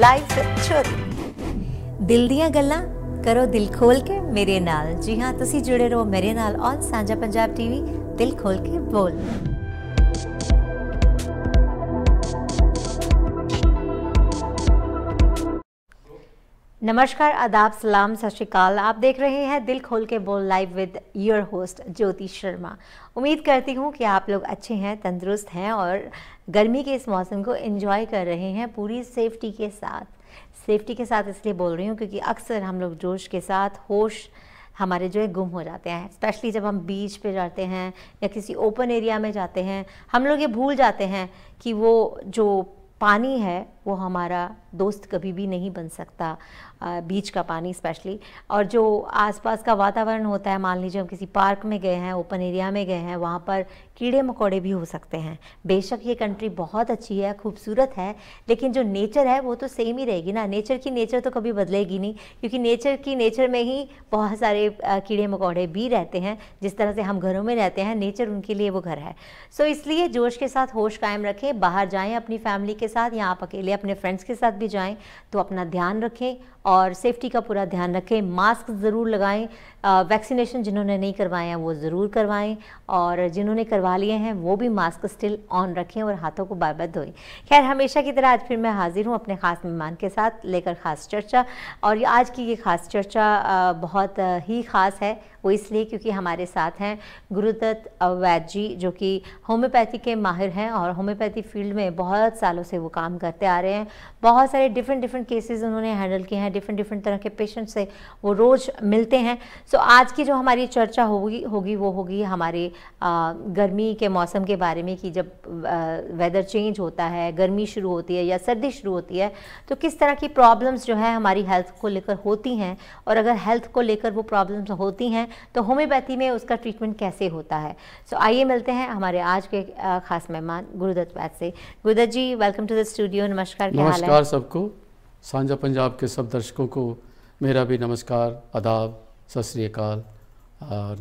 Live ਚੋਰੀ ਦਿਲ ਦੀਆਂ ਗੱਲਾਂ ਕਰੋ ਦਿਲ ਖੋਲ ਕੇ ਮੇਰੇ ਨਾਲ ਜੀ ਹਾਂ ਤੁਸੀਂ ਜੁੜੇ ਰਹੋ ਮੇਰੇ ਨਾਲ ਔਨ ਸਾਂਝਾ ਪੰਜਾਬ ਟੀਵੀ ਦਿਲ ਖੋਲ ਕੇ ਬੋਲ नमस्कार आदाब सलाम सत श्रीकाल आप देख रहे हैं दिल खोल के बोल live with your host Jyoti Sharma उम्मीद करती हूँ कि आप लोग अच्छे हैं तंदुरुस्त हैं और गर्मी के इस मौसम को इन्जॉय कर रहे हैं पूरी सेफ्टी के साथ सेफ्टी के साथ इसलिए बोल रही हूँ क्योंकि अक्सर हम लोग जोश के साथ होश हमारे जो है गुम हो जाते हैं स्पेशली जब हम बीच पे जाते हैं या किसी ओपन एरिया में जाते हैं हम लोग ये भूल जाते हैं कि वो जो पानी है वो हमारा दोस्त कभी भी नहीं बन सकता बीच का पानी स्पेशली और जो आसपास का वातावरण होता है मान लीजिए हम किसी पार्क में गए हैं ओपन एरिया में गए हैं वहाँ पर कीड़े मकोड़े भी हो सकते हैं बेशक ये कंट्री बहुत अच्छी है खूबसूरत है लेकिन जो नेचर है वो तो सेम ही रहेगी ना नेचर की नेचर तो कभी बदलेगी नहीं क्योंकि नेचर की नेचर में ही बहुत सारे कीड़े मकोड़े भी रहते हैं जिस तरह से हम घरों में रहते हैं नेचर उनके लिए वो घर है सो so, इसलिए जोश के साथ होश कायम रखें बाहर जाएं अपनी फैमिली के साथ या आप अकेले अपने फ्रेंड्स के साथ भी जाएं तो अपना ध्यान रखें और सेफ्टी का पूरा ध्यान रखें मास्क ज़रूर लगाएं वैक्सीनेशन जिन्होंने नहीं करवाए हैं वो ज़रूर करवाएं और जिन्होंने करवा लिए हैं वो भी मास्क स्टिल ऑन रखें और हाथों को बार बार धोएं खैर हमेशा की तरह आज फिर मैं हाजिर हूँ अपने ख़ास मेहमान के साथ लेकर ख़ास चर्चा और आज की ये ख़ास चर्चा बहुत ही ख़ास है वो इसलिए क्योंकि हमारे साथ हैं गुरुदत्त अवैद जी जो कि होम्योपैथी के माहिर हैं और होम्योपैथी फील्ड में बहुत सालों से वो काम करते आ रहे हैं बहुत सारे डिफरेंट डिफरेंट केसेस उन्होंने हैंडल किए हैं डिफरेंट डिफरेंट तरह के पेशेंट से वो रोज़ मिलते हैं सो so, आज की जो हमारी चर्चा होगी होगी वो होगी हमारे आ, गर्मी के मौसम के बारे में कि जब आ, वेदर चेंज होता है गर्मी शुरू होती है या सर्दी शुरू होती है तो किस तरह की प्रॉब्लम्स जो है हमारी हेल्थ को लेकर होती हैं और अगर हेल्थ को लेकर वो प्रॉब्लम्स होती हैं तो होम्योपैथी में उसका ट्रीटमेंट कैसे होता है सो so, आइए मिलते हैं हमारे आज के ख़ास मेहमान गुरुदत्त वैद से Gurudutt ji welcome to the studio नमस्कार नमस्कार सबको साझा पंजाब के सब दर्शकों को मेरा भी नमस्कार आदाब सत श्रीकाल और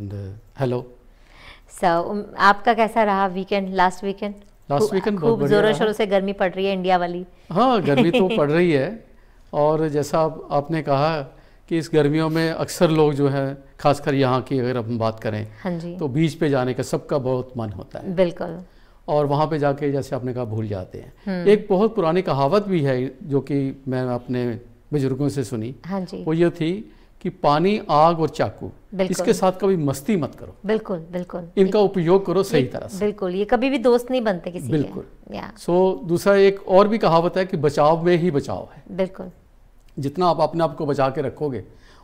हेलो सर आपका कैसा रहा weekend last weekend last weekend खूब जोरों शोरों से गर्मी पड़ रही है इंडिया वाली हाँ गर्मी तो पड़ रही है और जैसा आप, आपने कहा कि इस गर्मियों में अक्सर लोग जो है खासकर यहाँ की अगर हम बात करें हाँ जी। तो बीच पे जाने का सबका बहुत मन होता है बिल्कुल और वहाँ पे जाके जैसे आपने कहा भूल जाते हैं हम्म। एक बहुत पुरानी कहावत भी है जो कि मैं अपने बुजुर्गों से सुनी हाँ जी वो ये थी कि पानी आग और चाकू इसके साथ कभी मस्ती मत करो बिल्कुल बिल्कुल इनका उपयोग करो सही तरह से बिल्कुल ये कभी भी दोस्त नहीं बनते किसी बिल्कुल सो so, दूसरा एक और भी कहावत है कि बचाव में ही बचाव है बिल्कुल जितना आप अपने आप को बचा के रखोगे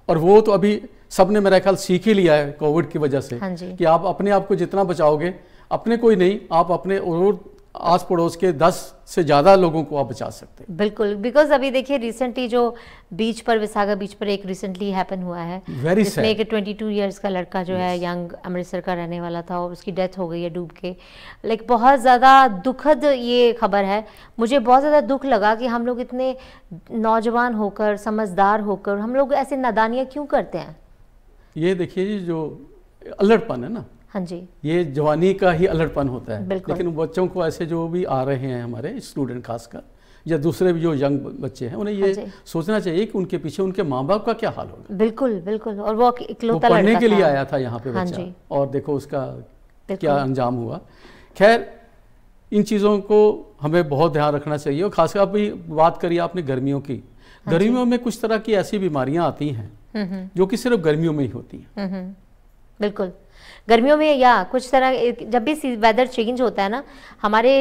और वो तो अभी सबने मेरा ख्याल सीख ही लिया है कोविड की वजह से हाँ कि आप अपने आप को जितना बचाओगे अपने कोई नहीं आप अपने और आस पड़ोस के दस से ज़्यादा लोगों को आप बचा सकते हैं बिल्कुल बिकॉज अभी देखिए रिसेंटली जो बीच पर विसागा बीच पर एक रिसेंटली हैपन हुआ है वेरी जिसमें एक 22 इयर्स का लड़का जो yes. है यंग अमृतसर का रहने वाला था और उसकी डेथ हो गई है डूब के लाइक बहुत ज़्यादा दुखद ये खबर है मुझे बहुत ज़्यादा दुख लगा कि हम लोग इतने नौजवान होकर समझदार होकर हम लोग ऐसे नादानियाँ क्यों करते हैं ये देखिए जो अलर्टपन है ना हाँ जी ये जवानी का ही अलर्टपन होता है लेकिन बच्चों को ऐसे जो भी आ रहे हैं हमारे स्टूडेंट खासकर या दूसरे भी जो यंग बच्चे हैं उन्हें ये हाँ सोचना चाहिए कि उनके पीछे उनके माँ बाप का क्या हाल होगा बिल्कुल बिल्कुल और वो इकलौता वो पढ़ने के लिए आया था यहाँ पे हाँ बच्चा और देखो उसका क्या अंजाम हुआ खैर इन चीज़ों को हमें बहुत ध्यान रखना चाहिए और खासकर अभी बात करिए आपने गर्मियों की हाँ गर्मियों में कुछ तरह की ऐसी बीमारियां आती हैं हम्म, हम्म। जो कि सिर्फ गर्मियों में ही होती हैं हम्म, बिल्कुल गर्मियों में या कुछ तरह जब भी वेदर चेंज होता है ना हमारे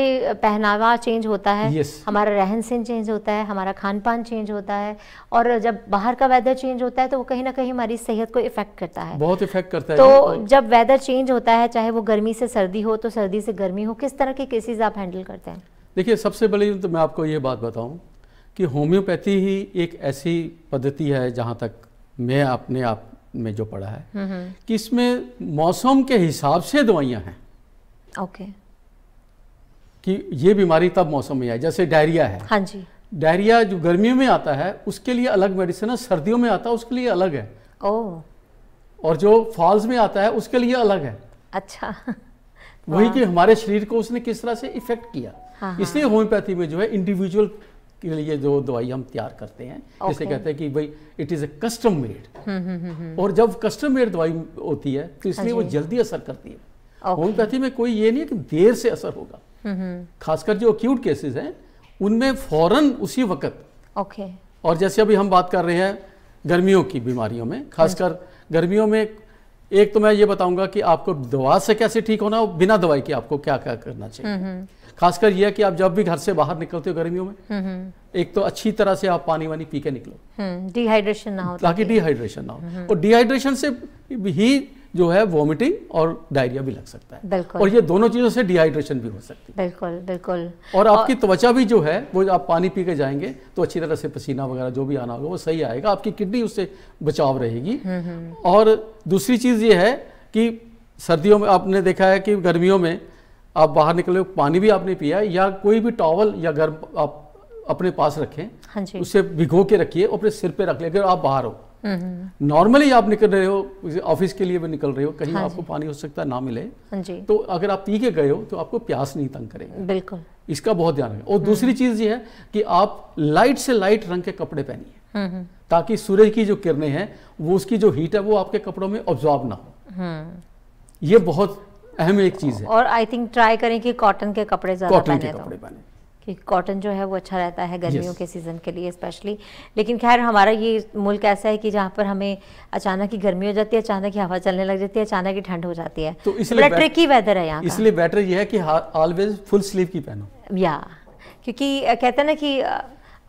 पहनावा चेंज होता है yes. हमारा रहन सहन चेंज होता है हमारा खान पान चेंज होता है और जब बाहर का वेदर चेंज होता है तो वो कहीं ना कहीं हमारी सेहत को इफेक्ट करता है बहुत इफेक्ट करता है तो जब वेदर चेंज होता है चाहे वो गर्मी से सर्दी हो तो सर्दी से गर्मी हो किस तरह के केसेज आप हैंडल करते हैं देखिए सबसे पहले तो मैं आपको ये बात बताऊँ कि होम्योपैथी ही एक ऐसी पद्धति है जहाँ तक मैं अपने आप में जो पढ़ा है हम्म, हम्म। कि इसमें मौसम के हिसाब से दवाइयां हैं ओके कि ये बीमारी तब मौसम में आई जैसे डायरिया है हाँ जी डायरिया जो गर्मियों में आता है उसके लिए अलग मेडिसिन है सर्दियों में आता है उसके लिए अलग है ओ और जो फॉल्स में आता है उसके लिए अलग है अच्छा वही कि हमारे शरीर को उसने किस तरह से इफेक्ट किया हाँ, हाँ। इसलिए होम्योपैथी में जो है इंडिविजुअल के लिए जो दवाई हम तैयार करते हैं okay. जिसे कहते हैं कि भाई it is a custom made और जब कस्टम मेड दवाई होती है तो इसलिए हाँ वो जल्दी असर करती है होम्योपैथी okay. में कोई ये नहीं है कि देर से असर होगा हम्म, हम्म। खासकर जो अक्यूट केसेस हैं उनमें फौरन उसी वक्त ओके okay. और जैसे अभी हम बात कर रहे हैं गर्मियों की बीमारियों में खासकर गर्मियों में एक तो मैं ये बताऊंगा कि आपको दवा से कैसे ठीक होना बिना दवाई के आपको क्या क्या करना चाहिए हम्म, हम्म। खासकर यह कि आप जब भी घर से बाहर निकलते हो गर्मियों में हम्म, एक तो अच्छी तरह से आप पानी वानी पी के निकलो डिहाइड्रेशन ना हो ताकि डिहाइड्रेशन तो। ना हो और डिहाइड्रेशन से ही जो है वॉमिटिंग और डायरिया भी लग सकता है बिल्कुल और ये दोनों चीज़ों से डिहाइड्रेशन भी हो सकती है बिल्कुल बिल्कुल और आपकी और... त्वचा भी जो है वो आप पानी पी के जाएंगे तो अच्छी तरह से पसीना वगैरह जो भी आना होगा वो सही आएगा आपकी किडनी उससे बचाव रहेगी हम्म, हम्म। और दूसरी चीज़ ये है कि सर्दियों में आपने देखा है कि गर्मियों में आप बाहर निकले पानी भी आपने पिया या कोई भी टॉवल या गर्म आप अपने पास रखें हाँ जी। उसे भिगो के रखिए अपने सिर पे रख लें अगर आप बाहर हो नॉर्मली हम्म। आप निकल रहे हो ऑफिस के लिए भी निकल रहे हो कहीं हाँ आपको पानी हो सकता है ना मिले हाँ तो अगर आप पी के गए हो तो आपको प्यास नहीं तंग करेगी बिल्कुल इसका बहुत ध्यान रखें और हम्म। दूसरी चीज ये है कि आप लाइट से लाइट रंग के कपड़े पहनिए हम्म, ताकि सूर्य की जो किरणें हैं वो उसकी जो हीट है वो आपके कपड़ों में ऑब्जॉर्ब ना हो ये बहुत अहम एक चीज है और आई थिंक ट्राई करें कि कॉटन के कपड़े कॉटन के तो। कपड़े पहने कि कॉटन जो है वो अच्छा रहता है गर्मियों yes. के सीज़न के लिए स्पेशली लेकिन खैर हमारा ये मुल्क ऐसा है कि जहाँ पर हमें अचानक ही गर्मी हो जाती है अचानक ही हवा चलने लग जाती है अचानक ही ठंड हो जाती है तो इसलिए ट्रिकी वेदर है यहाँ इसलिए बेटर ये है कि ऑलवेज फुल स्लीव की पहनो या क्योंकि कहते हैं ना कि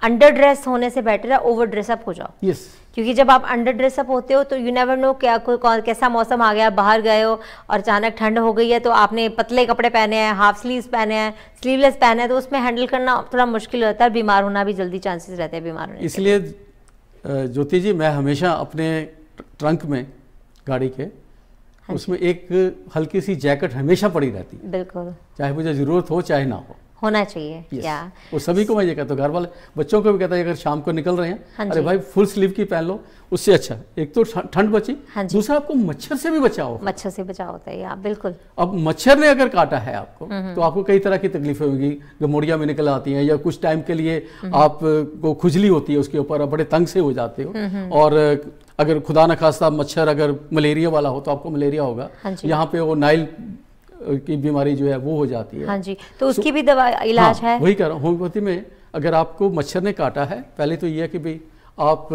अंडर ड्रेस होने से बेटर है ओवर ड्रेसअप हो जाओ यस yes. क्योंकि जब आप अंडर ड्रेसअप होते हो तो यू नेवर नो क्या कोई कौन कैसा मौसम आ गया बाहर गए हो और अचानक ठंड हो गई है तो आपने पतले कपड़े पहने हैं हाफ स्लीव्स पहने हैं स्लीवलेस पहने हैं तो उसमें हैंडल करना थोड़ा मुश्किल होता है बीमार होना भी जल्दी चांसेस रहते हैं बीमार होने इसलिए ज्योति जी मैं हमेशा अपने ट्रंक में गाड़ी के हाँ उसमें एक हल्की सी जैकेट हमेशा पड़ी रहती है बिल्कुल चाहे मुझे ज़रूरत हो चाहे ना हो होना चाहिए या वो सभी को मैं ये कहता हूँ घर वाले बच्चों को भी कहता है अगर शाम को निकल रहे हैं हाँ अरे भाई फुल स्लीव की पहन लो उससे अच्छा एक तो ठंड बची हाँ दूसरा आपको मच्छर से भी बचाओ मच्छर से बचाओ होता है बिल्कुल अब मच्छर ने अगर काटा है आपको हम्म, हम्म। तो आपको कई तरह की तकलीफें होगी गमोड़िया में निकल आती है या कुछ टाइम के लिए हम्म, आपको खुजली होती है उसके ऊपर आप बड़े तंग से हो जाते हो और अगर खुदा न खास्ता मच्छर अगर मलेरिया वाला हो तो आपको मलेरिया होगा हाँ यहाँ पे वो नाइल की बीमारी जो है वो हो जाती है हाँ जी तो उसकी so, भी दवा हाँ, इलाज हाँ, है वही कह रहा हूँ होम्योपैथी में अगर आपको मच्छर ने काटा है पहले तो ये है कि भाई आप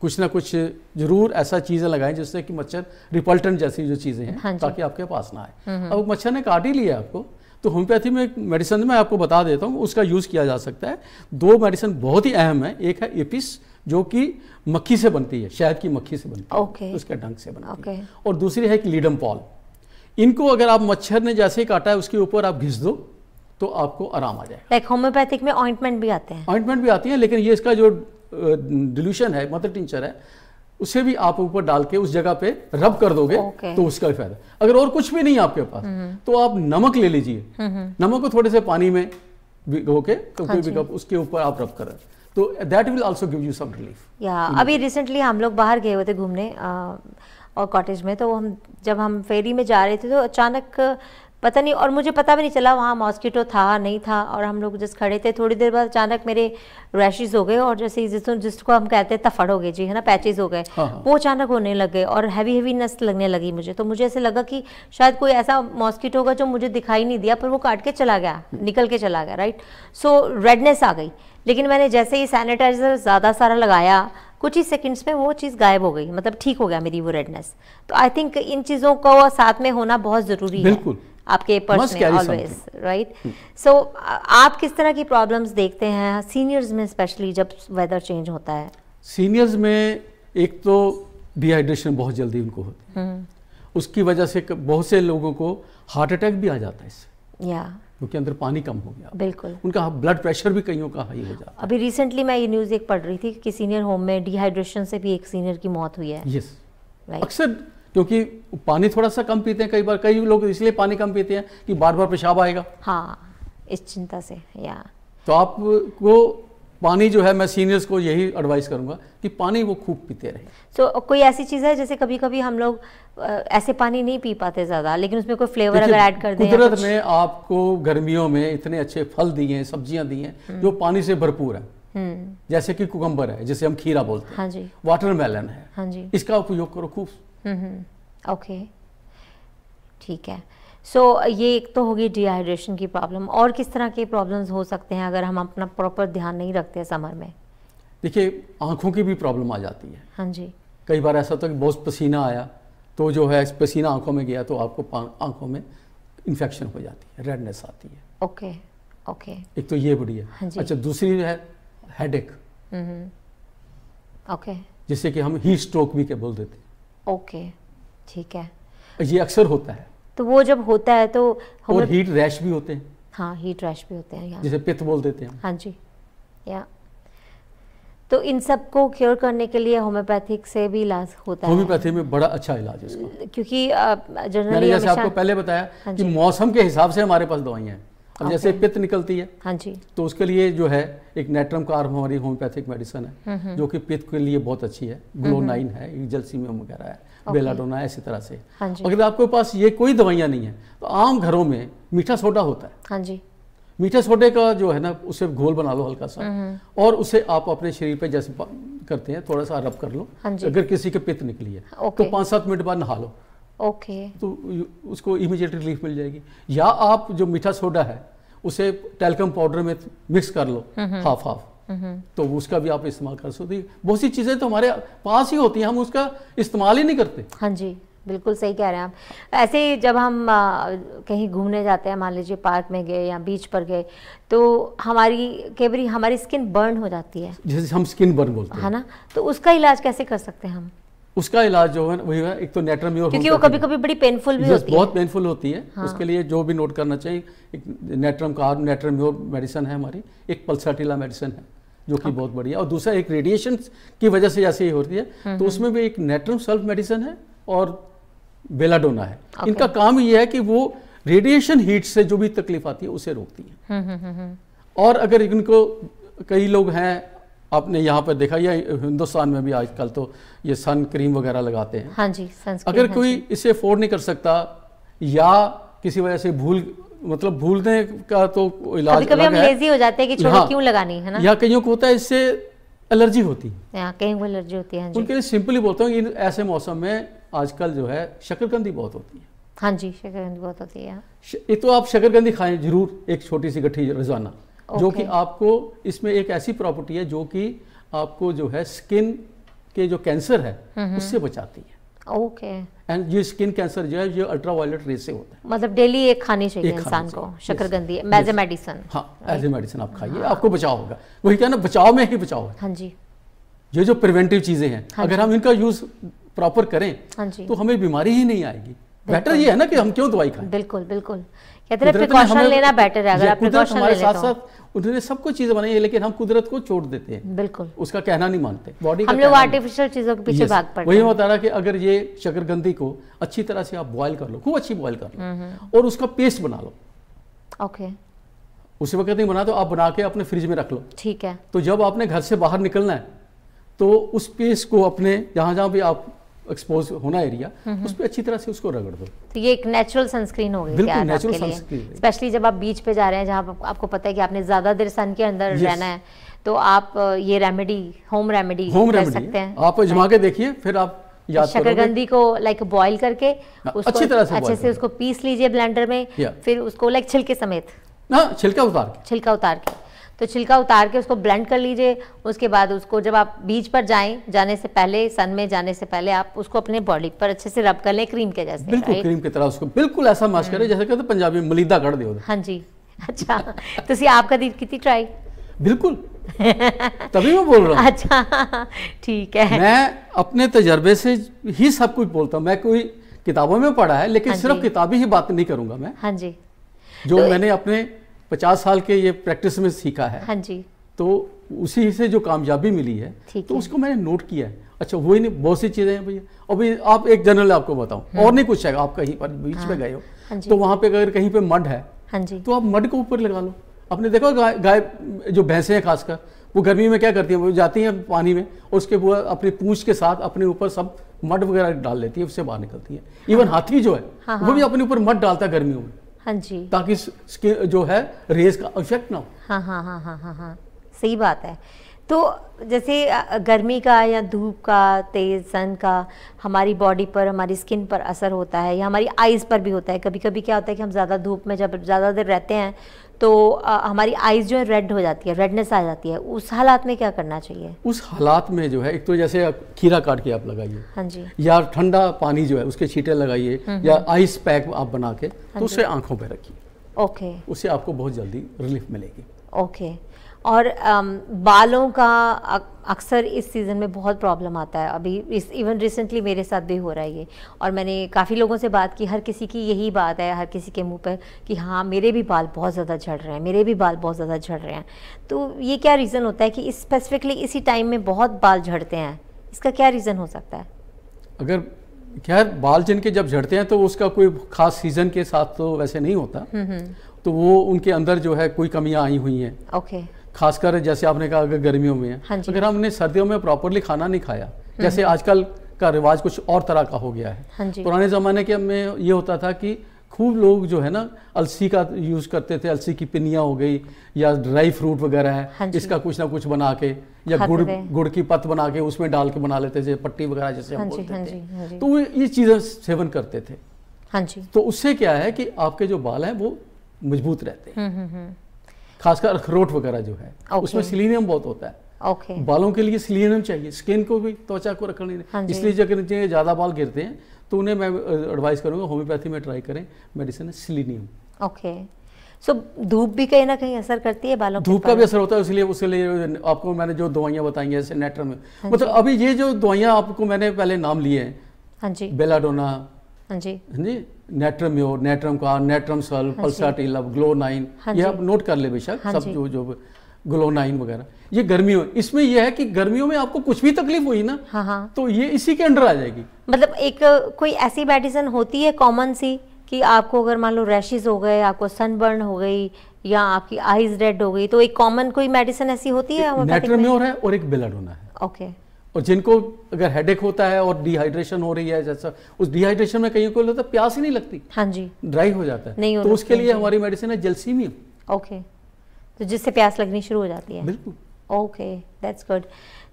कुछ ना कुछ जरूर ऐसा चीज़ें लगाएं जिससे कि मच्छर रिपल्टेंट जैसी जो चीज़ें हैं हाँ ताकि आपके पास ना आए हम्म, हम्म। अब मच्छर ने काट ही लिया आपको तो होम्योपैथी में मेडिसिन मैं आपको बता देता हूँ उसका यूज़ किया जा सकता है दो मेडिसिन बहुत ही अहम है एक है एपिस जो कि मक्खी से बनती है शहद की मक्खी से बनती है उसके ढंग से बनती है और दूसरी है कि लीडम पॉल इनको अगर आप मच्छर ने जैसे ही काटा है उसके ऊपर आप घिस दो तो आपको आराम आ जाएगा लाइक होम्योपैथिक में ऑइंटमेंट भी आते हैं ऑइंटमेंट भी आती है लेकिन ये इसका जो डिल्यूशन है मदर टिंचर है उसे भी आप ऊपर डाल के उस जगह पे रब कर दोगे okay. तो उसका भी फायदा अगर और कुछ भी नहीं आपके पास हम्म। तो आप नमक ले लीजिए हम्म। नमक को थोड़े से पानी में भिगो के तो हाँ भी उसके ऊपर आप रब करें तो that will also give you some relief या अभी रिसेंटली हम लोग बाहर गए हुए थे घूमने और कॉटेज में तो हम जब हम फेरी में जा रहे थे तो अचानक पता नहीं और मुझे पता भी नहीं चला वहाँ मॉस्किटो था नहीं था और हम लोग जस्ट खड़े थे थोड़ी देर बाद अचानक मेरे रैशेज हो गए और जैसे जिस जिसको हम कहते हैं तफड़ हो गए जी है ना पैचेज हो गए हाँ, हाँ। वो अचानक होने लग गए और हैवी हैवी नस्ट लगने लगी मुझे तो मुझे ऐसे लगा कि शायद कोई ऐसा मॉस्किटो होगा जो मुझे दिखाई नहीं दिया पर वो काट के चला गया निकल के चला गया राइट सो रेडनेस आ गई लेकिन मैंने जैसे ही सैनिटाइज़र ज़्यादा सारा लगाया कुछ ही सेकंड्स में वो चीज़ गायब हो गई मतलब ठीक हो गया मेरी वो रेडनेस तो आई थिंक इन चीज़ों को साथ में होना बहुत ज़रूरी है आपके पर्स में ऑलवेज राइट सो आप किस तरह की प्रॉब्लम्स देखते हैं सीनियर्स में स्पेशली जब वेदर चेंज होता है सीनियर्स में एक तो डिहाइड्रेशन बहुत जल्दी उनको होती है hmm. उसकी वजह से बहुत से लोगों को हार्ट अटैक भी आ जाता है इससे या yeah. क्योंकि अंदर पानी कम हो गया बिल्कुल उनका ब्लड प्रेशर भी कईयों का हाई हो जाता है अभी रिसेंटली मैं ये न्यूज़ एक पढ़ रही थी कि सीनियर होम में डिहाइड्रेशन से भी एक सीनियर की मौत हुई है यस अक्सर क्योंकि पानी थोड़ा सा कम पीते हैं कई बार कई लोग इसलिए पानी कम पीते हैं कि बार बार पेशाब आएगा हाँ इस चिंता से या तो आपको पानी जो है मैं सीनियर्स को यही एडवाइस करूंगा कि पानी वो खूब पीते रहे सो so, कोई ऐसी चीज़ है जैसे कभी कभी हम लोग ऐसे पानी नहीं पी पाते ज़्यादा लेकिन उसमें कोई फ्लेवर अगर ऐड कर दें कुदरत ने आपको गर्मियों में इतने अच्छे फल दिए हैं सब्जियां दी हैं हम्म। जो पानी से भरपूर है हम्म। जैसे कि कुकम्बर है जिसे हम खीरा बोलते हैं हाँ जी वाटरमेलन है हाँ जी इसका उपयोग करो खूब ओके हम्म, ठीक है सो so, ये एक तो होगी डिहाइड्रेशन की प्रॉब्लम और किस तरह के प्रॉब्लम्स हो सकते हैं अगर हम अपना प्रॉपर ध्यान नहीं रखते समर में देखिए आँखों की भी प्रॉब्लम आ जाती है हाँ जी कई बार ऐसा होता है कि बहुत पसीना आया तो जो है पसीना आंखों में गया तो आपको आंखों में इन्फेक्शन हो जाती है रेडनेस आती है ओके ओके एक तो ये बढ़िया हाँ अच्छा दूसरी है हेड एक ओके जिसे कि हम ही स्ट्रोक भी के बोल देते हैं ओके ठीक है ये अक्सर होता है तो वो जब होता है तो और हीट रैश भी होते हैं हाँ हीट रैश भी होते हैं जिसे पित्त बोल देते हैं हाँ जी या तो इन सब को क्योर करने के लिए होम्योपैथिक से भी इलाज होता है होम्योपैथी में बड़ा अच्छा इलाज है इसका क्योंकि जनरली uh, जैसे आपको पहले बताया हाँ कि मौसम के हिसाब से हमारे पास दवाइयाँ हैं अब okay. जैसे पित्त निकलती है हाँ जी तो उसके लिए जो है एक नेट्रम कार हमारी होम्योपैथिक मेडिसिन है हम्म, हम्म। जो कि पित्त के लिए बहुत अच्छी है ग्लोनाइन हम्म, है जलसीमियम वगैरह है बेलाडोना ऐसी तरह से हाँ अगर आपके पास ये कोई दवाइयाँ नहीं है तो आम घरों में मीठा सोडा होता है हाँ जी मीठे सोडे का जो है ना उसे घोल बना लो हल्का सा हम्म। और उसे आप अपने शरीर पे जैसे करते हैं थोड़ा सा रब कर लो हाँ अगर किसी के पित्त निकली है तो पाँच सात मिनट बाद नहा लो ओके तो उसको इमीजिएट रिलीफ मिल जाएगी या आप जो मीठा सोडा है उसे टेलकम पाउडर में मिक्स कर लो हाफ हम्म। Half Mm-hmm. तो उसका भी आप इस्तेमाल कर सकते हैं बहुत सी चीज़ें तो हमारे पास ही होती हैं हम उसका इस्तेमाल ही नहीं करते हाँ जी बिल्कुल सही कह रहे हैं आप ऐसे जब हम आ, कहीं घूमने जाते हैं मान लीजिए पार्क में गए या बीच पर गए तो हमारी कई बार हमारी स्किन बर्न हो जाती है जैसे हम स्किन बर्न बोलते हैं है ना तो उसका इलाज कैसे कर सकते हैं हम उसका इलाज जो है वही है एक तो नेट्राम्योर क्योंकि वो कभी कभी बड़ी पेनफुल भी होती है बहुत पेनफुल होती है हाँ। उसके लिए जो भी नोट करना चाहिए एक नेटरम का नेट्राम्योर मेडिसिन है हमारी एक पल्साटिला मेडिसिन है जो कि बहुत बढ़िया और दूसरा एक रेडिएशन की वजह से जैसे ही होती है हम्म, तो हम्म। उसमें भी एक नेट्रम सेल्फ मेडिसिन है और बेलाडोना है इनका काम यह है कि वो रेडिएशन हीट से जो भी तकलीफ आती है उसे रोकती है हम्म, और अगर इनको कई लोग हैं आपने यहाँ पर देखा या हिंदुस्तान में भी आजकल तो ये सन क्रीम वगैरह लगाते हैं हाँ जी अगर हाँ कोई जी। इसे अफोर्ड नहीं कर सकता या किसी वजह से भूल मतलब भूलने का तो इलाज कभी हम लेजी हो जाते हैं कि छोड़ो हाँ। क्यों लगानी है ना या कईयों को होता है इससे एलर्जी होती है कहीं हाँ को एलर्जी होती है उनके लिए सिंपली बोलता हूँ ऐसे मौसम में आजकल जो है शक्करकंदी बहुत होती है हाँ जी शक्करकंदी बहुत होती है ये तो आप शक्करकंदी खाएं जरूर एक छोटी सी गठी रोजाना जो कि आपको इसमें एक ऐसी प्रॉपर्टी है जो कि आपको जो है स्किन के जो कैंसर है हम्म, हम्म। उससे बचाती है ओके एंड जो स्किन कैंसर जो है ये अल्ट्रा वायलेट रे से होता है मतलब डेली एक खानी चाहिए इंसान को शकरगंदी एज ए मेडिसिन हाँ एज ए मेडिसिन आप खाइए हाँ। आपको बचाव होगा वही कहना बचाव में ही बचाव है हाँ जी ये जो प्रिवेंटिव चीजें हैं हाँ अगर हम इनका यूज प्रॉपर करें हाँ जी तो हमें बीमारी ही नहीं आएगी बेटर ये है ना कि हम क्यों दवाई खाएं बिल्कुल बिल्कुल कहते हैं प्रिकॉशन लेना बेटर है अगर आप प्रिकॉशन ले साथ साथ उन्होंने सबको चीजें बनाई है लेकिन हम कुदरत को छोड़ देते हैं बिल्कुल उसका कहना नहीं मानते बॉडी हम लोग आर्टिफिशियल चीजों के पीछे भाग पड़ते हैं वही बता रहा कि अगर ये शकरगंदी को अच्छी तरह से आप बॉयल कर लो खूब अच्छी बॉयल कर लो हम्म, हम्म। और उसका पेस्ट बना लो ओके उसी वक्त नहीं बना तो आप बना के अपने फ्रिज में रख लो ठीक है तो जब आपने घर से बाहर निकलना है तो उस पेस्ट को अपने जहां जहां भी आप एक्सपोज होना एरिया उस पर अच्छी तरह से उसको रगड़ दो तो ये एक नेचुरल सनस्क्रीन हो गई बिल्कुल नेचुरल सनस्क्रीन स्पेशली जब आप बीच पे जा रहे हैं जहाँ आपको पता है कि आपने ज्यादा देर सन के अंदर रहना है तो आप ये remedy home remedy home remedy सकते हैं आप जमा के देखिए फिर आप शकरगंदी को लाइक बॉईल करके हाँ, उसको अच्छी तरह से अच्छे से उसको पीस लीजिए ब्लेंडर में फिर उसको लाइक छिलके समेत ना हाँ, छिलका उतार के छिलका उतार के तो छिलका उतार के उसको ब्लेंड कर लीजिए उसके बाद उसको जब आप बीच पर जाएं जाने से पहले सन में जाने से पहले आप उसको अपने बॉडी पर अच्छे से रब कर लें क्रीम के जैसे बिल्कुल क्रीम की तरह उसको बिल्कुल ऐसा माश हम्म। करें जैसे कहते पंजाबी मलिदा कर दो हाँ जी अच्छा तो सी आप दी कितनी ट्राई बिल्कुल तभी मैं बोल रहा हूँ अच्छा ठीक है मैं अपने तजर्बे से ही सब कुछ बोलता हूँ मैं कोई किताबों में पढ़ा है लेकिन हाँ सिर्फ किताबी ही बात नहीं करूंगा मैं हाँ जी जो तो मैंने अपने पचास साल के ये प्रैक्टिस में सीखा है हाँ जी तो उसी से जो कामयाबी मिली है तो है। उसको मैंने नोट किया है अच्छा वही नहीं बहुत सी चीज़ें हैं भैया अभी आप एक जनरल आपको बताऊं हम्म। और नहीं कुछ है आप कहीं पर बीच में हाँ। गए हो हाँ तो वहां पे अगर कहीं पे मड है हाँ तो आप मड को ऊपर लगा लो आपने देखा गाय जो भैंसे हैं खासकर वो गर्मी में क्या करती है वो जाती हैं पानी में और उसके वो अपनी पूंछ के साथ अपने ऊपर सब मड वगैरह डाल लेती है उससे बाहर निकलती है इवन हाथी जो है वो भी अपने ऊपर मड डालता है गर्मियों में हाँ जी ताकि जो है रेस का इफेक्ट ना हो हाँ हाँ हाँ हाँ हाँ हाँ सही बात है तो जैसे गर्मी का या धूप का तेज़ सन का हमारी बॉडी पर हमारी स्किन पर असर होता है या हमारी आइज़ पर भी होता है कभी कभी क्या होता है कि हम ज़्यादा धूप में जब ज़्यादा देर रहते हैं तो आ, हमारी आइज़ जो है रेड हो जाती है रेडनेस आ जाती है उस हालात में क्या करना चाहिए उस हालात में जो है एक तो जैसे खीरा काट के आप लगाइए हाँ जी या ठंडा पानी जो है उसके छीटे लगाइए हम्म, हम्म। या आइस पैक आप बना के हाँ तो उसे आंखों पर रखिए ओके उससे आपको बहुत जल्दी रिलीफ मिलेगी ओके और um, बालों का अक्सर इस सीज़न में बहुत प्रॉब्लम आता है अभी इस इवन रिसेंटली मेरे साथ भी हो रहा है ये और मैंने काफ़ी लोगों से बात की हर किसी की यही बात है हर किसी के मुंह पर कि हाँ मेरे भी बाल बहुत ज़्यादा झड़ रहे हैं मेरे भी बाल बहुत ज़्यादा झड़ रहे हैं तो ये क्या रीज़न होता है कि इस स्पेसिफिकली इसी टाइम में बहुत बाल झड़ते हैं इसका क्या रीज़न हो सकता है अगर खैर बाल जिनके जब झड़ते हैं तो उसका कोई खास सीज़न के साथ तो वैसे नहीं होता हम्म, हम्म। तो वो उनके अंदर जो है कोई कमियाँ आई हुई हैं ओके okay. खासकर जैसे आपने कहा अगर गर्मियों में है हाँ अगर हमने सर्दियों में प्रॉपरली खाना नहीं खाया जैसे आजकल का रिवाज कुछ और तरह का हो गया है हाँ पुराने ज़माने के में ये होता था कि खूब लोग जो है ना अलसी का यूज़ करते थे अलसी की पिनिया हो गई या ड्राई फ्रूट वगैरह है हाँ इसका कुछ ना कुछ बना के या गुड़ गुड़ की पत बना के उसमें डाल के बना लेते थे पट्टी वगैरह जैसे हम हाँ बोलते हाँ थे हाँ तो वो ये चीज़ें सेवन करते थे हाँ जी तो उससे क्या है कि आपके जो बाल हैं वो मजबूत रहते हैं हम्म, हम्म, हम्म। खासकर अखरोट वगैरह जो है okay. उसमें सिलीनियम बहुत होता है okay. बालों के लिए सिलीनियम चाहिए स्किन को भी त्वचा को रखने हाँ इसलिए जब ज़्यादा बाल गिरते हैं तो उन्हें मैं एडवाइस करूंगा होम्योपैथी में ट्राई करें मेडिसिन सिलीनियम ओके सो धूप भी कहीं ना कहीं असर करती है बालों धूप का भी असर होता है इसलिए उसके लिए आपको मैंने जो दवाइयाँ बताई हैं जैसे नेटर में हाँ मतलब अभी ये जो दवाइयाँ आपको मैंने पहले नाम लिए हैं हाँ जी बेलाडोना हाँ जी हाँ जी नेट्रम योर नेट्रम का नेट्रम सल हाँ लव ग्लो नाइन हाँ ये आप नोट कर ले बेशक हाँ सब जो जो ग्लो नाइन वगैरह ये गर्मियों इसमें ये है कि गर्मियों में आपको कुछ भी तकलीफ हुई ना हाँ हाँ। तो ये इसी के अंडर आ जाएगी मतलब एक कोई ऐसी मेडिसिन होती है कॉमन सी कि आपको अगर मान लो रैशेज हो गए आपको सनबर्न हो गई या आपकी आईज रेड हो गई तो एक कॉमन कोई मेडिसिन ऐसी होती है नेट्रम्योर है और एक बिलड होना है ओके और जिनको अगर हेडेक होता है और डिहाइड्रेशन हो रही है जैसा उस डिहाइड्रेशन में कहीं को होता मतलब है प्यास ही नहीं लगती हाँ जी ड्राई हो जाता है नहीं तो उसके लिए हमारी मेडिसिन है जलसीमियम ओके तो जिससे प्यास लगनी शुरू हो जाती है बिल्कुल okay that's good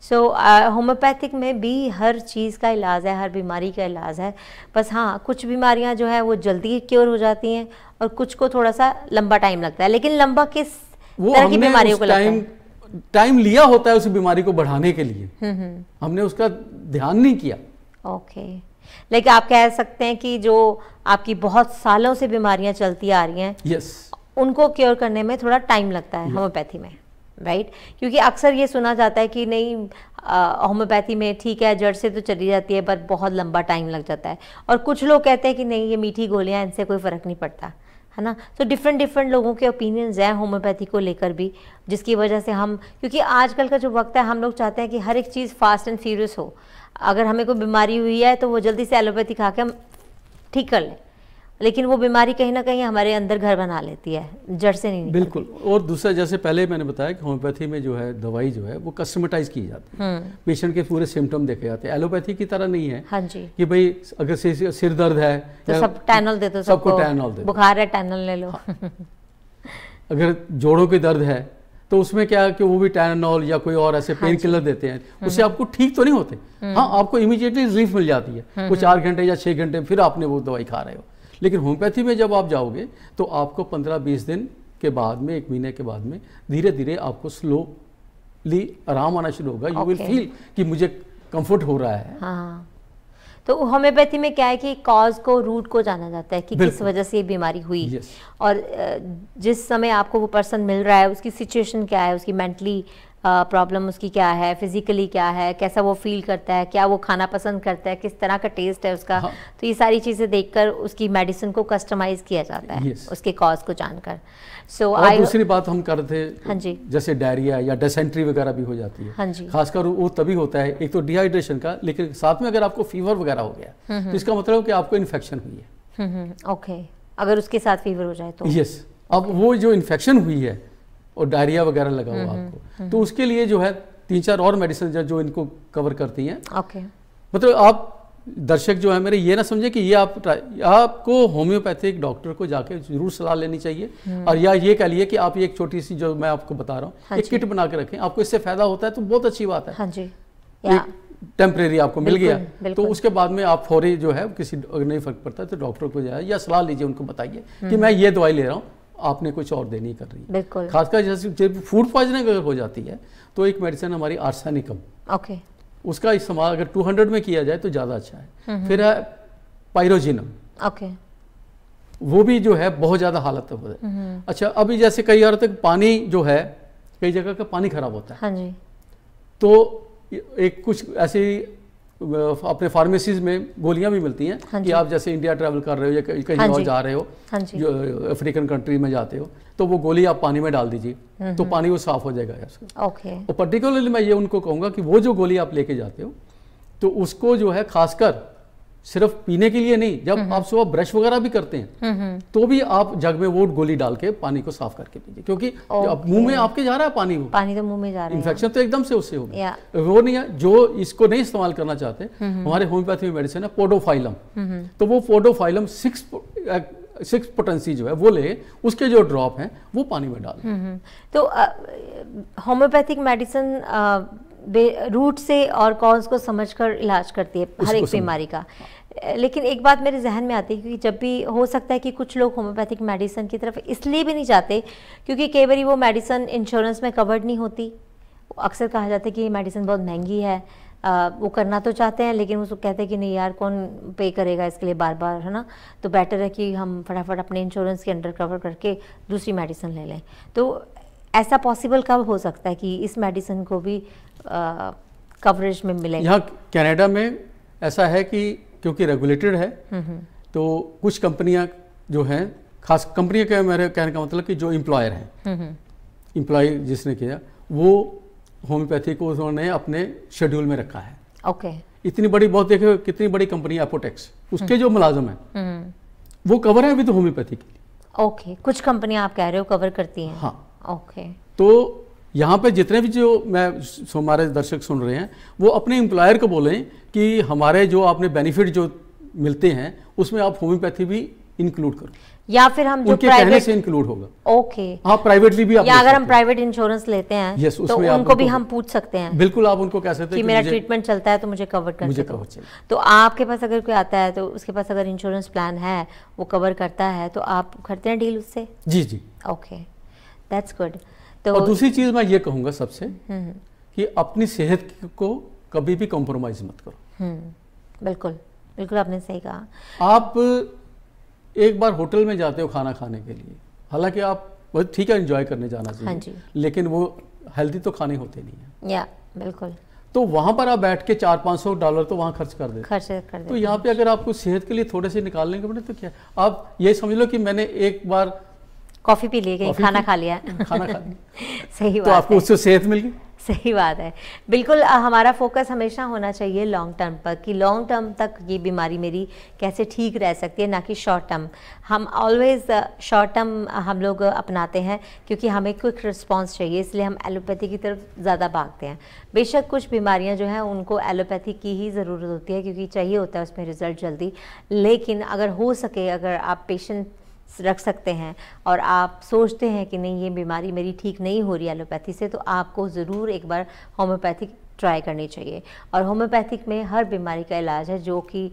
so homeopathic में भी हर चीज़ का इलाज है हर बीमारी का इलाज है बस हाँ कुछ बीमारियाँ जो है वो जल्दी क्योर हो जाती हैं और कुछ को थोड़ा सा लंबा टाइम लगता है लेकिन लंबा किस तरह की बीमारियों को लगता है टाइम लिया होता है उस बीमारी को बढ़ाने के लिए हम्म, हम्म। हमने उसका ध्यान नहीं किया ओके लेकिन आप कह सकते हैं कि जो आपकी बहुत सालों से बीमारियां चलती आ रही हैं यस उनको क्योर करने में थोड़ा टाइम लगता है होम्योपैथी में राइट क्योंकि अक्सर ये सुना जाता है कि नहीं होम्योपैथी में ठीक है जड़ से तो चली जाती है पर बहुत लंबा टाइम लग जाता है और कुछ लोग कहते हैं कि नहीं ये मीठी गोलियां इनसे कोई फ़र्क नहीं पड़ता है ना तो डिफरेंट डिफरेंट लोगों के ओपिनियंस हैं होम्योपैथी को लेकर भी जिसकी वजह से हम क्योंकि आजकल का जो वक्त है हम लोग चाहते हैं कि हर एक चीज़ फास्ट एंड फ्यूरियस हो अगर हमें कोई बीमारी हुई है तो वो जल्दी से एलोपैथी खा के हम ठीक कर लें लेकिन वो बीमारी कहीं ना कहीं हमारे अंदर घर बना लेती है जड़ से नहीं बिल्कुल और दूसरा जैसे पहले मैंने बताया कि होम्योपैथी में जो है दवाई जो है वो कस्टमटाइज की जाती है पेशेंट हम्म। के पूरे सिम्टम देखे जाते हैं एलोपैथी की तरह नहीं है हाँ जी कि भाई अगर सिर दर्द है तो सब टैनल दे दो सबको टैनल दे बुखार है टैनल ले लो हाँ। अगर जोड़ों के दर्द है तो उसमें क्या कि वो भी टैनॉल या कोई और ऐसे पेन हाँ किलर देते हैं हम्म। उससे आपको ठीक तो नहीं होते हम्म। हाँ आपको इमीडिएटली रिलीफ मिल जाती है कुछ चार घंटे या छह घंटे फिर आपने वो दवाई खा रहे हो लेकिन होम्योपैथी में जब आप जाओगे तो आपको पंद्रह बीस दिन के बाद में एक महीने के बाद में धीरे धीरे आपको स्लोली आराम आना शुरू होगा यू विल फील कि मुझे कंफर्ट हो रहा है हाँ, हाँ। तो होम्योपैथी में क्या है कि कॉज को रूट को जाना जाता है कि किस वजह से ये बीमारी हुई और जिस समय आपको वो पर्सन मिल रहा है उसकी सिचुएशन क्या है उसकी मेंटली प्रॉब्लम उसकी क्या है फिज़िकली क्या है कैसा वो फील करता है क्या वो खाना पसंद करता है किस तरह का टेस्ट है उसका हाँ। तो ये सारी चीज़ें देखकर उसकी मेडिसिन को कस्टमाइज़ किया जाता है उसके कॉज को जानकर सो so, आई दूसरी बात हम कर रहे थे हाँ जी जैसे डायरिया या डेसेंट्री वगैरह भी हो जाती है हाँ जी खासकर वो तभी होता है एक तो डिहाइड्रेशन का लेकिन साथ में अगर आपको फीवर वगैरह हो गया हम्म, हम्म। तो इसका मतलब कि आपको इन्फेक्शन हुई है ओके हम्म, अगर उसके साथ फीवर हो जाए तो यस अब वो जो इन्फेक्शन हुई है और डायरिया वगैरह लगा हुआ हम्म, हम्म, आपको हम्म। तो उसके लिए जो है तीन चार और मेडिसिन जो इनको कवर करती हैं ओके मतलब आप दर्शक जो है मेरे ये ना समझे कि ये आप आपको होम्योपैथिक डॉक्टर को जाके जरूर सलाह लेनी चाहिए और या ये कह लिए कि आप ये एक छोटी सी जो मैं आपको बता रहा हूँ हाँ एक किट बना के रखें आपको इससे फायदा होता है तो बहुत अच्छी बात है हाँ जी टेम्परेरी आपको मिल गया तो उसके बाद में आप फौरी जो है किसी नहीं फर्क पड़ता है तो डॉक्टर को जाए या सलाह लीजिए उनको बताइए कि मैं ये दवाई ले रहा हूँ आपने कुछ और देनी कर रही है बिल्कुल खासकर जैसे जब फूड पॉइजनिंग अगर हो जाती है तो एक मेडिसिन हमारी आर्सेनिकम ओके उसका इस्तेमाल अगर 200 में किया जाए तो ज़्यादा अच्छा है हम्म, हम्म। फिर है पायरोजिनम ओके वो भी जो है बहुत ज़्यादा हालत हो जाए हम्म, अच्छा अभी जैसे कई बार तक पानी जो है कई जगह का पानी खराब होता है हाँ जी तो एक कुछ ऐसी अपने फार्मेसीज में गोलियां भी मिलती हैं हाँ कि आप जैसे इंडिया ट्रैवल कर रहे हो या कहीं हाँ और जा रहे हो हाँ जो अफ्रीकन कंट्री में जाते हो तो वो गोली आप पानी में डाल दीजिए तो हम्म। पानी वो साफ हो जाएगा ओके और पर्टिकुलरली मैं ये उनको कहूँगा कि वो जो गोली आप लेके जाते हो तो उसको जो है खासकर सिर्फ पीने के लिए नहीं जब आप सुबह ब्रश वगैरह भी करते हैं तो भी आप जग में वो गोली डाल के पानी को साफ करके पीजिए क्योंकि मुंह में आपके जा रहा है पानी वो पानी तो मुंह में जा रहा है इन्फेक्शन तो एकदम से उससे होगा वो नहीं है जो इसको नहीं इस्तेमाल करना चाहते हमारे होम्योपैथी मेडिसिन है पोडोफाइलम तो वो पोडोफाइलम सिक्स सिक्स पोटेंसी जो है वो ले उसके जो ड्रॉप हैं वो पानी में डाल तो होम्योपैथिक uh, मेडिसिन रूट से और कॉज को समझकर इलाज करती है हर एक बीमारी का लेकिन एक बात मेरे जहन में आती है क्योंकि जब भी हो सकता है कि कुछ लोग होम्योपैथिक मेडिसिन की तरफ इसलिए भी नहीं जाते क्योंकि कई बार वो मेडिसिन इंश्योरेंस में कवर्ड नहीं होती अक्सर कहा जाता है कि ये मेडिसिन बहुत महंगी है आ, वो करना तो चाहते हैं लेकिन वो कहते हैं कि नहीं यार कौन पे करेगा इसके लिए बार बार है ना तो बेटर है कि हम फटाफट अपने इंश्योरेंस के अंडर कवर करके दूसरी मेडिसिन ले लें तो ऐसा पॉसिबल कब हो सकता है कि इस मेडिसिन को भी कवरेज में मिले यहाँ कनाडा में ऐसा है कि क्योंकि रेगुलेटेड है हम्म, हम्म। तो कुछ कंपनियां जो हैं खास कंपनियां के मेरे कहने का मतलब कि जो इम्प्लॉयर हैं इम्प्लॉय हम्म, जिसने किया वो होम्योपैथी को उन्होंने अपने शेड्यूल में रखा है ओके okay. इतनी बड़ी बहुत देखो कितनी बड़ी कंपनी है अपोटेक्स उसके जो मुलाजम है वो कवर है विद होम्योपैथी के लिए ओके okay. कुछ कंपनियां आप कह रहे हो कवर करती हैं हाँ ओके तो यहाँ पे जितने भी जो मैं हमारे दर्शक सुन रहे हैं वो अपने एम्प्लॉयर को बोलें कि हमारे जो आपने बेनिफिट जो मिलते हैं उसमें आप होम्योपैथी भी इंक्लूड करो या फिर हम जो कहने से इंक्लूड होगा ओके आप प्राइवेटली भी आप या अगर हम प्राइवेट इंश्योरेंस लेते हैं yes, तो उनको भी हम पूछ सकते हैं बिल्कुल आप उनको कह सकते हैं कि, कि मेरा ट्रीटमेंट चलता है तो मुझे कवर कर मुझे कवर चाहिए तो आपके पास अगर कोई आता है तो उसके पास अगर इंश्योरेंस प्लान है वो कवर करता है तो आप करते हैं डील उससे जी जी ओके दैट्स गुड तो और दूसरी चीज मैं ये कहूंगा सबसे हम्म। कि अपनी सेहत को कभी भी कॉम्प्रोमाइज मत करो हम्म, बिल्कुल बिल्कुल आपने सही कहा आप एक बार होटल में जाते हो खाना खाने के लिए हालांकि आप बहुत ठीक है एंजॉय करने जाना चाहिए हाँ जी। लेकिन वो हेल्दी तो खाने होते नहीं है या बिल्कुल तो वहां पर आप बैठ के चार पाँच सौ डॉलर तो वहां खर्च कर दे खर्च कर दे तो यहाँ पे अगर आपको सेहत के लिए थोड़े से निकालने के बने तो क्या आप ये समझ लो कि मैंने एक बार कॉफ़ी पी ली गई खाना खा लिया सही तो बात तो आपको उससे सेहत मिल गई सही बात है बिल्कुल हमारा फोकस हमेशा होना चाहिए लॉन्ग टर्म पर कि लॉन्ग टर्म तक ये बीमारी मेरी कैसे ठीक रह सकती है ना कि शॉर्ट टर्म हम ऑलवेज़ शॉर्ट टर्म हम लोग अपनाते हैं क्योंकि हमें क्विक रिस्पॉन्स चाहिए इसलिए हम एलोपैथी की तरफ ज़्यादा भागते हैं बेशक कुछ बीमारियाँ जो हैं उनको एलोपैथी की ही ज़रूरत होती है क्योंकि चाहिए होता है उसमें रिज़ल्ट जल्दी लेकिन अगर हो सके अगर आप पेशेंट रख सकते हैं और आप सोचते हैं कि नहीं ये बीमारी मेरी ठीक नहीं हो रही एलोपैथी से तो आपको ज़रूर एक बार होम्योपैथिक ट्राई करनी चाहिए और होम्योपैथिक में हर बीमारी का इलाज है जो कि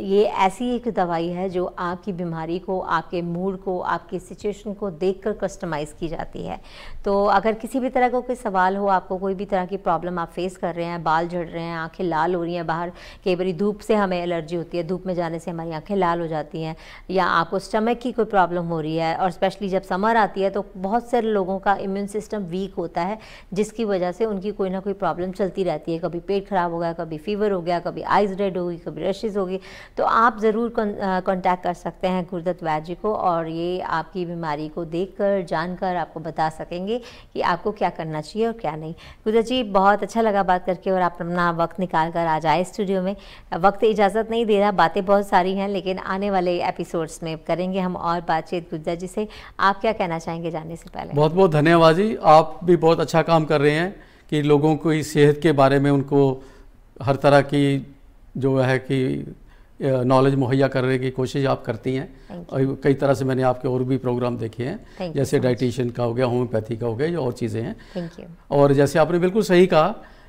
ये ऐसी एक दवाई है जो आपकी बीमारी को आपके मूड को आपकी सिचुएशन को देखकर कस्टमाइज़ की जाती है तो अगर किसी भी तरह का को कोई सवाल हो आपको कोई भी तरह की प्रॉब्लम आप फेस कर रहे हैं बाल झड़ रहे हैं आँखें लाल हो रही हैं बाहर कई बार धूप से हमें एलर्जी होती है धूप में जाने से हमारी आँखें लाल हो जाती हैं या आपको स्टमक की कोई प्रॉब्लम हो रही है और स्पेशली जब समर आती है तो बहुत सारे लोगों का इम्यून सिस्टम वीक होता है जिसकी वजह से उनकी कोई ना कोई प्रॉब्लम चलती रहती है कभी पेट ख़राब हो गया कभी फीवर हो गया कभी आइज रेड होगी कभी रशेज़ होगी तो आप ज़रूर कॉन्टैक्ट कर सकते हैं गुरदत्त वैद्य जी को और ये आपकी बीमारी को देख कर जान कर आपको बता सकेंगे कि आपको क्या करना चाहिए और क्या नहीं गुरदत्त जी बहुत अच्छा लगा बात करके और आप अपना वक्त निकाल कर आज आए स्टूडियो में वक्त इजाज़त नहीं दे रहा बातें बहुत सारी हैं लेकिन आने वाले एपिसोड्स में करेंगे हम और बातचीत गुरदत्त जी से आप क्या कहना चाहेंगे जानने से पहले बहुत बहुत धन्यवाद जी आप भी बहुत अच्छा काम कर रहे हैं कि लोगों को सेहत के बारे में उनको हर तरह की जो है कि नॉलेज मुहैया करने की कोशिश आप करती हैं और कई तरह से मैंने आपके और भी प्रोग्राम देखे हैं जैसे डाइटिशियन का हो गया होम्योपैथी का हो गया और चीज़ें हैं और जैसे आपने बिल्कुल सही कहा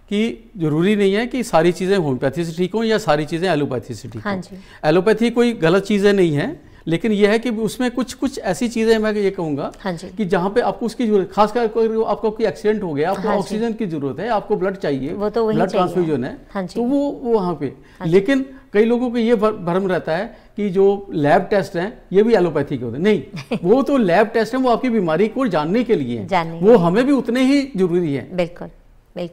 कि जरूरी नहीं है कि सारी चीज़ें होम्योपैथी से ठीक हों या सारी चीज़ें एलोपैथी से ठीक हों एलोपैथी हाँ कोई गलत चीज़ें नहीं हैं लेकिन यह है कि उसमें कुछ कुछ ऐसी चीज़ें मैं ये कहूंगा हाँ कि जहाँ पे आपको उसकी जरूरत खासकर कोई आपका कोई एक्सीडेंट हो गया आपको ऑक्सीजन हाँ की जरूरत है आपको ब्लड चाहिए वो तो ब्लड ट्रांसफ्यूजन है हाँ तो वो वहाँ पे हाँ लेकिन कई लोगों को ये भ्रम रहता है कि जो लैब टेस्ट हैं ये भी एलोपैथी के होते हैं नहीं वो तो लैब टेस्ट है वो आपकी बीमारी को जानने के लिए वो हमें भी उतने ही जरूरी है बिल्कुल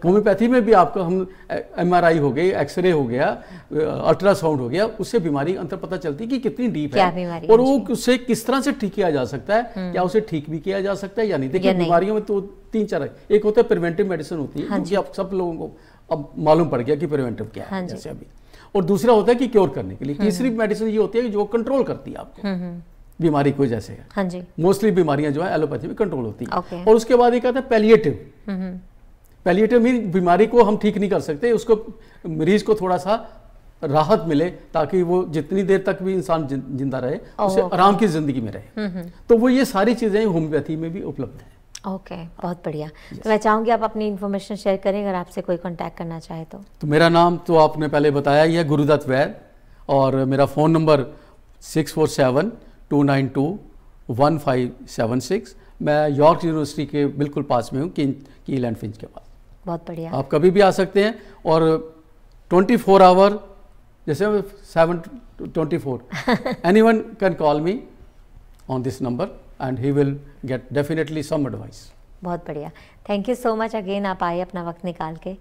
होम्योपैथी में भी आपका हम एमआरआई हो गई एक्सरे हो गया अल्ट्रासाउंड हो गया उससे बीमारी अंतर पता चलती है कि कितनी डीप है और वो उसे किस तरह से ठीक किया जा सकता है हम्म। क्या उसे ठीक भी किया जा सकता है या नहीं देखिए बीमारियों में तो तीन चार एक होता है प्रिवेंटिव मेडिसिन होती है क्योंकि हाँ आप सब लोगों को अब मालूम पड़ गया कि प्रिवेंटिव क्या है हाँ जैसे अभी और दूसरा होता है कि क्योर करने के लिए हम्म। तीसरी मेडिसिन ये होती है जो कंट्रोल करती है आपको हम्म, बीमारी को जैसे मोस्टली बीमारियां जो है एलोपैथी में कंट्रोल होती है और उसके बाद एक आता है पैलिएटिव पैलिएटिव मीन बीमारी को हम ठीक नहीं कर सकते उसको मरीज को थोड़ा सा राहत मिले ताकि वो जितनी देर तक भी इंसान जिंदा रहे उसे आराम की जिंदगी में रहे हम्म, हम्म। तो वो ये सारी चीज़ें होम्योपैथी में भी उपलब्ध हैं ओके okay, बहुत बढ़िया तो मैं चाहूँगी आप अपनी इन्फॉर्मेशन शेयर करें अगर आपसे कोई कांटेक्ट करना चाहे तो तो मेरा नाम तो आपने पहले बताया ही है गुरुदत्त वैद और मेरा phone number six four seven two nine two one five seven six मैं यॉर्क यूनिवर्सिटी के बिल्कुल पास में हूँ कील एंड फिंच के पास बहुत बढ़िया आप कभी भी आ सकते हैं और 24 फोर आवर जैसे seven twenty four anyone can call me on this number and he will get definitely some advice बहुत बढ़िया thank you so much again आप आए अपना वक्त निकाल के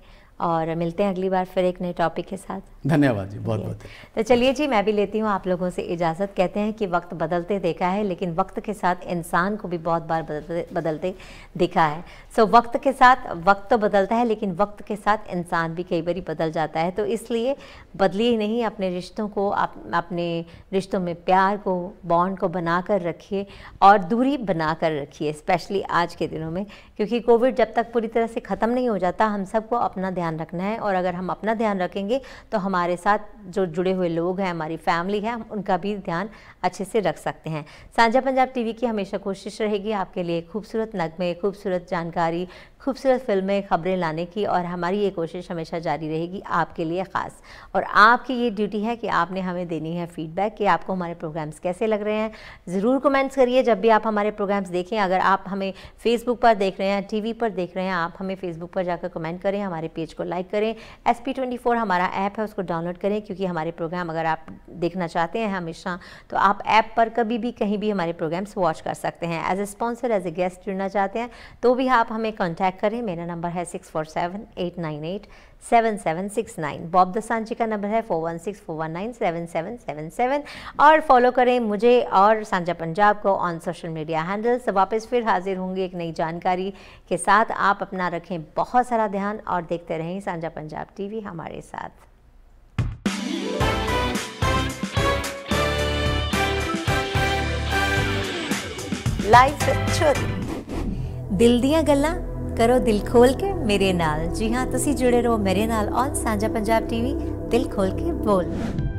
और मिलते हैं अगली बार फिर एक नए टॉपिक के साथ धन्यवाद जी बहुत बहुत तो चलिए जी मैं भी लेती हूँ आप लोगों से इजाज़त कहते हैं कि वक्त बदलते देखा है लेकिन वक्त के साथ इंसान को भी बहुत बार बदलते बदलते देखा है सो वक्त के साथ वक्त तो बदलता है लेकिन वक्त के साथ इंसान भी कई बार बदल जाता है तो इसलिए बदलिए ही नहीं अपने रिश्तों को आप अपने रिश्तों में प्यार को बॉन्ड को बना कर रखिए और दूरी बना कर रखिए स्पेशली आज के दिनों में क्योंकि कोविड जब तक पूरी तरह से ख़त्म नहीं हो जाता हम सबको अपना ध्यान रखना है और अगर हम अपना ध्यान रखेंगे तो हम हमारे साथ जो जुड़े हुए लोग हैं हमारी फैमिली है हम उनका भी ध्यान अच्छे से रख सकते हैं सांझा पंजाब टीवी की हमेशा कोशिश रहेगी आपके लिए खूबसूरत नगमे खूबसूरत जानकारी खूबसूरत फिल्में खबरें लाने की और हमारी ये कोशिश हमेशा जारी रहेगी आपके लिए ख़ास और आपकी ये ड्यूटी है कि आपने हमें देनी है फ़ीडबैक कि आपको हमारे प्रोग्राम्स कैसे लग रहे हैं ज़रूर कमेंट्स करिए जब भी आप हमारे प्रोग्राम्स देखें अगर आप हमें फेसबुक पर देख रहे हैं टी पर देख रहे हैं आप हमें फेसबुक पर जाकर कमेंट करें हमारे पेज को लाइक करें एस हमारा ऐप है उसको डाउनलोड करें क्योंकि हमारे प्रोग्राम अगर आप देखना चाहते हैं हमेशा तो आप ऐप पर कभी भी कहीं भी हमारे प्रोग्राम्स वॉच कर सकते हैं as a sponsor as a guest जुड़ना चाहते हैं तो भी आप हमें कॉन्टैक्ट कॉन्टैक्ट करें मेरा नंबर है six four seven eight nine eight seven seven six nine Bob Dasan ji का नंबर है four one six four one nine seven seven seven seven और फॉलो करें मुझे और सांझा पंजाब को ऑन सोशल मीडिया हैंडल्स वापस फिर हाजिर होंगे एक नई जानकारी के साथ आप अपना रखें बहुत सारा ध्यान और देखते रहें सांझा पंजाब टीवी हमारे साथ लाइफ ਛੋਰੀ दिल दिया गल्ला करो दिल खोल के मेरे नाल जी हाँ तुम जुड़े रहो मेरे नाल ऑन सांझा पंजाब टीवी दिल खोल के बोल